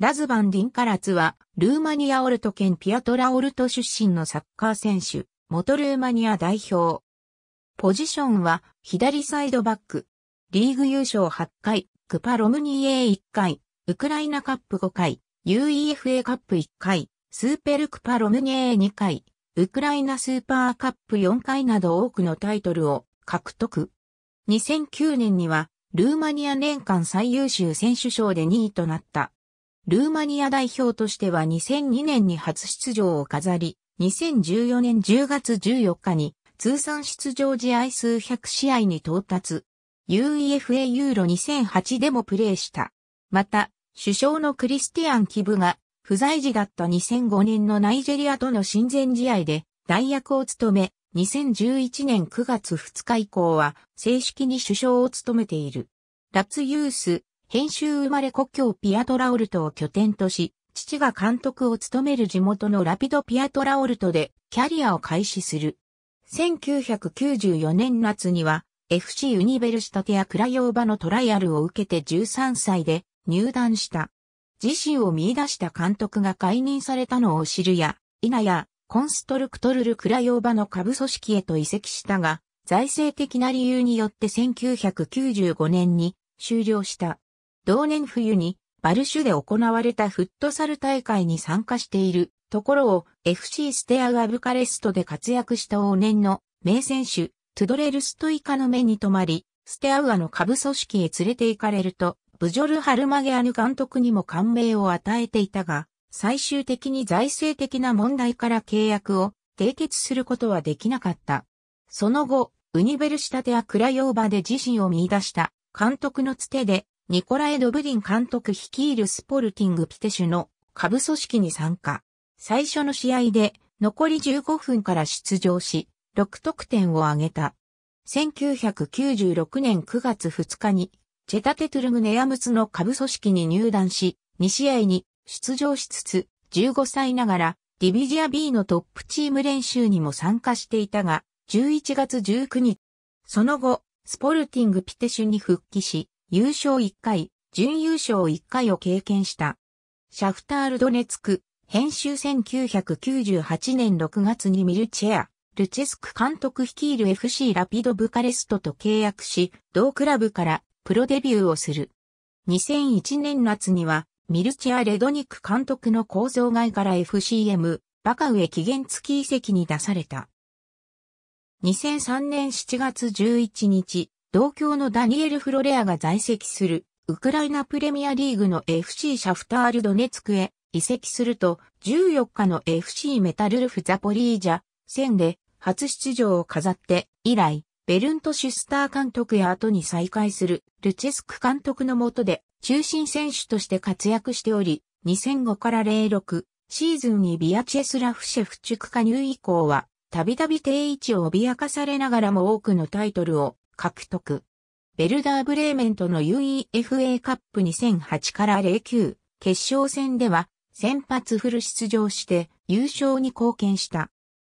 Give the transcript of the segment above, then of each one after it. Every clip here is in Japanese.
ラズバン・ディンカラツは、ルーマニアオルト県ピアトラオルト出身のサッカー選手、元ルーマニア代表。ポジションは、左サイドバック。リーグ優勝8回、クパロムニエ1回、ウクライナカップ5回、UEFA カップ1回、スーペルクパロムニエ2回、ウクライナスーパーカップ4回など多くのタイトルを獲得。2009年には、ルーマニア年間最優秀選手賞で2位となった。ルーマニア代表としては2002年に初出場を飾り、2014年10月14日に通算出場試合数100試合に到達。UEFA ユーロ2008でもプレーした。また、首相のクリスティアン・キブが不在時だった2005年のナイジェリアとの親善試合で代役を務め、2011年9月2日以降は正式に首相を務めている。ラツユース、編集生まれ故郷ピアトラオルトを拠点とし、父が監督を務める地元のラピドピアトラオルトでキャリアを開始する。1994年夏には FC ユニベルシタテアクラヨーバのトライアルを受けて13歳で入団した。自身を見出した監督が解任されたのを知るや、否や、コンストルクトルルクラヨーバの下部組織へと移籍したが、財政的な理由によって1995年に終了した。同年冬にバルシュで行われたフットサル大会に参加しているところを FC ステアアブカレストで活躍した往年の名選手トゥドレルストイカの目に留まり、ステアウアの下部組織へ連れて行かれると、ブジョル・ハルマゲアヌ監督にも感銘を与えていたが、最終的に財政的な問題から契約を締結することはできなかった。その後、ウニベルシタテア・クラヨーバで自身を見出した監督のつてでニコラエ・ドブリン監督率いるスポルティング・ピテシュの下部組織に参加。最初の試合で残り15分から出場し、6得点を挙げた。1996年9月2日に、チェタテトゥルムネアムツの下部組織に入団し、2試合に出場しつつ、15歳ながら、ディビジア B のトップチーム練習にも参加していたが、11月19日。その後、スポルティングピテシュに復帰し、優勝1回、準優勝1回を経験した。シャフタールドネツク、編集1998年6月にミルチェア、ルチェスク監督率いる FC ラピドブカレストと契約し、同クラブからプロデビューをする。2001年夏には、ミルチェア・レドニック監督の構造外から FCM、バカウエ期限付き遺跡に出された。2003年7月11日、同郷のダニエル・フロレアが在籍する、ウクライナプレミアリーグの FC シャフタール・ドネツクへ移籍すると、14日の FC メタルルフ・ザポリージャ、戦で初出場を飾って、以来、ベルント・シュスター監督や後に再会する、ルチェスク監督の下で、中心選手として活躍しており、2005から06、シーズンにビアチェスラフシェフチュク加入以降は、たびたび定位置を脅かされながらも多くのタイトルを獲得。ベルダーブレーメントの UEFA カップ2008から09決勝戦では先発フル出場して優勝に貢献した。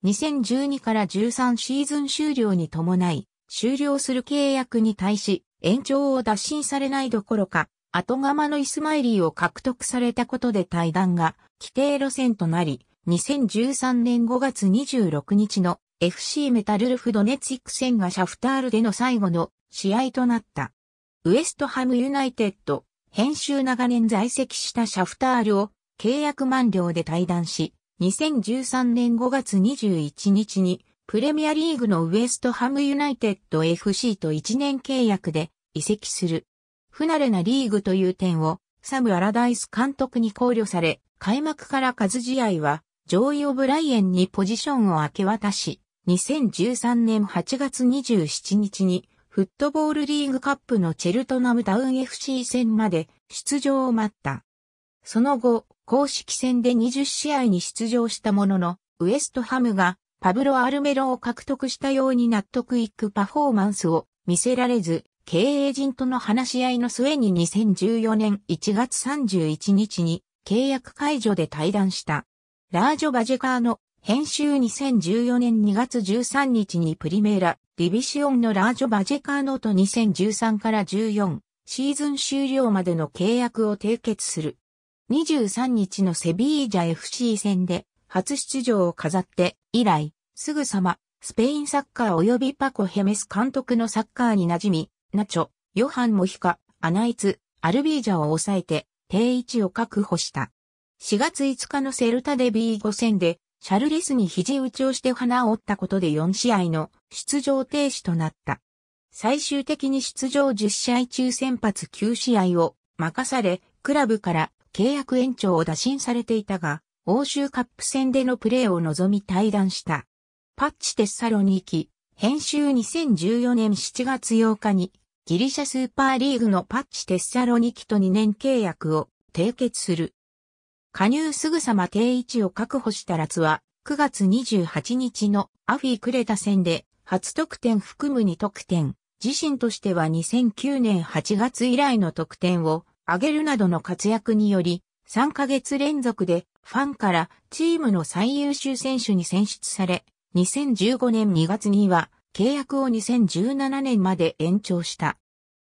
2012から13シーズン終了に伴い終了する契約に対し延長を脱進されないどころか後釜のイスマイリーを獲得されたことで対談が規定路線となり2013年5月26日の FC メタルルフドネツィク戦がシャフタールでの最後の試合となった。ウエストハムユナイテッド、編集長年在籍したシャフタールを契約満了で退団し、2013年5月21日にプレミアリーグのウエストハムユナイテッド FC と1年契約で移籍する。不慣れなリーグという点をサム・アラダイス監督に考慮され、開幕から数試合は上位オブライエンにポジションを明け渡し、2013年8月27日に、フットボールリーグカップのチェルトナムダウン FC 戦まで出場を待った。その後、公式戦で20試合に出場したものの、ウエストハムがパブロ・アルメロを獲得したように納得いくパフォーマンスを見せられず、経営陣との話し合いの末に2014年1月31日に契約解除で退団した。ラージョ・バジェカーの編集2014年2月13日にプリメーラ、ディビシオンのラージョ・バジェカーノと2013から14シーズン終了までの契約を締結する。23日のセビージャ FC 戦で初出場を飾って以来、すぐさまスペインサッカー及びパコ・ヘメス監督のサッカーに馴染み、ナチョ、ヨハン・モヒカ、アナイツ、アルビージャを抑えて定位置を確保した。4月5日のセルタデビー5戦でシャルレスに肘打ちをして花を折ったことで4試合の出場停止となった。最終的に出場10試合中先発9試合を任され、クラブから契約延長を打診されていたが、欧州カップ戦でのプレーを望み退団した。パッチ・テッサロニキ、編集2014年7月8日に、ギリシャスーパーリーグのパッチ・テッサロニキと2年契約を締結する。加入すぐさま定位置を確保したラツは、9月28日のアフィクレタ戦で、初得点含む2得点、自身としては2009年8月以来の得点を上げるなどの活躍により、3ヶ月連続でファンからチームの最優秀選手に選出され、2015年2月には契約を2017年まで延長した。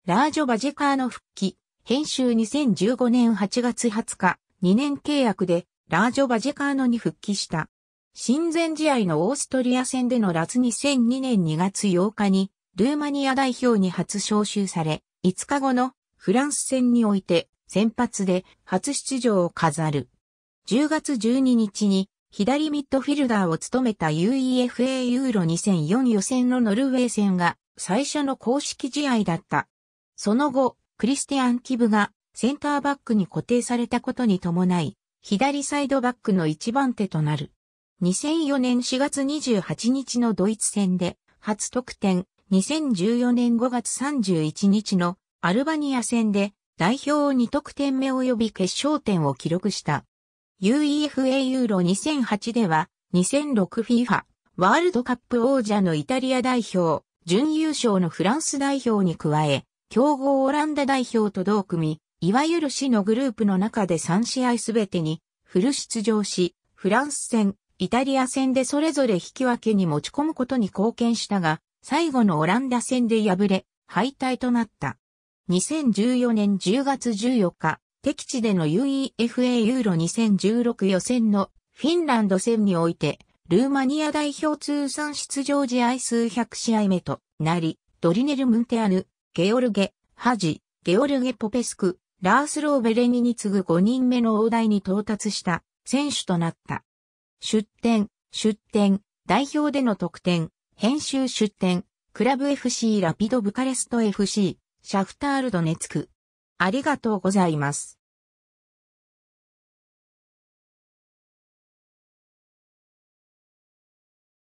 ラージョ・バジェカーの復帰、編集2015年8月20日、2年契約でラージョ・バジェカーノに復帰した。親善試合のオーストリア戦でのラツ2002年2月8日にルーマニア代表に初招集され、5日後のフランス戦において先発で初出場を飾る。10月12日に左ミッドフィルダーを務めた UEFA ユーロ2004予選のノルウェー戦が最初の公式試合だった。その後、クリスティアン・キブがセンターバックに固定されたことに伴い、左サイドバックの一番手となる。2004年4月28日のドイツ戦で、初得点、2014年5月31日のアルバニア戦で、代表を2得点目及び決勝点を記録した。UEFA ユーロ2008では、2006FIFA ワールドカップ王者のイタリア代表、準優勝のフランス代表に加え、強豪オランダ代表と同組、いわゆる死のグループの中で3試合すべてにフル出場し、フランス戦、イタリア戦でそれぞれ引き分けに持ち込むことに貢献したが、最後のオランダ戦で敗れ、敗退となった。2014年10月14日、敵地での UEFA ユーロ2016予選のフィンランド戦において、ルーマニア代表通算出場試合数100試合目となり、ドリネル・ムンテアヌ、ゲオルゲ、ハジ、ゲオルゲ・ポペスク、ラースロー・ベレニに次ぐ5人目の大台に到達した選手となった。出展、出展、代表での得点、編集出展、クラブ FC ラピドブカレスト FC、シャフタールドネツク。ありがとうございます。